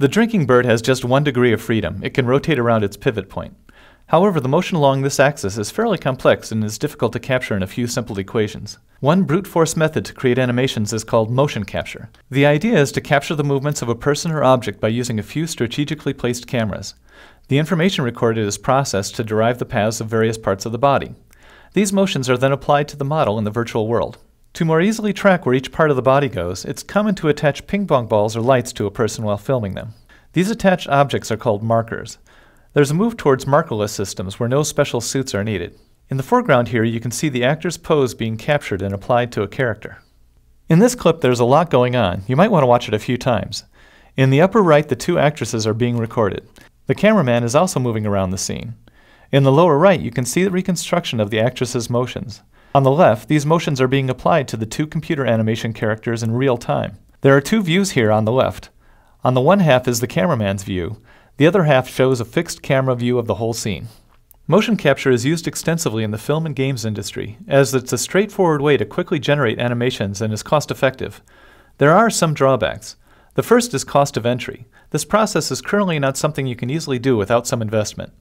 The drinking bird has just one degree of freedom. It can rotate around its pivot point. However, the motion along this axis is fairly complex and is difficult to capture in a few simple equations. One brute force method to create animations is called motion capture. The idea is to capture the movements of a person or object by using a few strategically placed cameras. The information recorded is processed to derive the paths of various parts of the body. These motions are then applied to the model in the virtual world. To more easily track where each part of the body goes, it's common to attach ping pong balls or lights to a person while filming them. These attached objects are called markers. There's a move towards markerless systems where no special suits are needed. In the foreground here, you can see the actor's pose being captured and applied to a character. In this clip, there's a lot going on. You might want to watch it a few times. In the upper right, the two actresses are being recorded. The cameraman is also moving around the scene. In the lower right, you can see the reconstruction of the actress's motions. On the left, these motions are being applied to the two computer animation characters in real time. There are two views here on the left. On the one half is the cameraman's view. The other half shows a fixed camera view of the whole scene. Motion capture is used extensively in the film and games industry, as it's a straightforward way to quickly generate animations and is cost effective. There are some drawbacks. The first is cost of entry. This process is currently not something you can easily do without some investment.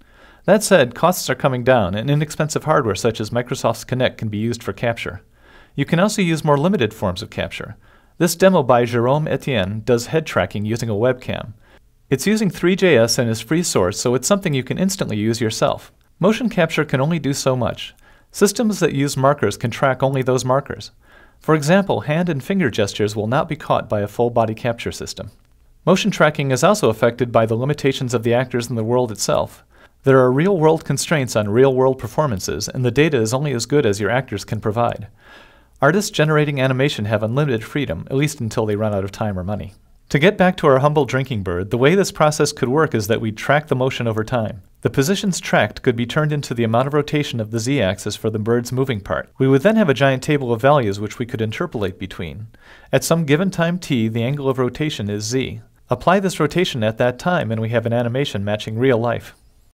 That said, costs are coming down, and inexpensive hardware such as Microsoft's Kinect can be used for capture. You can also use more limited forms of capture. This demo by Jerome Etienne does head tracking using a webcam. It's using 3JS and is free source, so it's something you can instantly use yourself. Motion capture can only do so much. Systems that use markers can track only those markers. For example, hand and finger gestures will not be caught by a full-body capture system. Motion tracking is also affected by the limitations of the actors in the world itself. There are real world constraints on real world performances, and the data is only as good as your actors can provide. Artists generating animation have unlimited freedom, at least until they run out of time or money. To get back to our humble drinking bird, the way this process could work is that we track the motion over time. The positions tracked could be turned into the amount of rotation of the z-axis for the bird's moving part. We would then have a giant table of values which we could interpolate between. At some given time t, the angle of rotation is z. Apply this rotation at that time and we have an animation matching real life.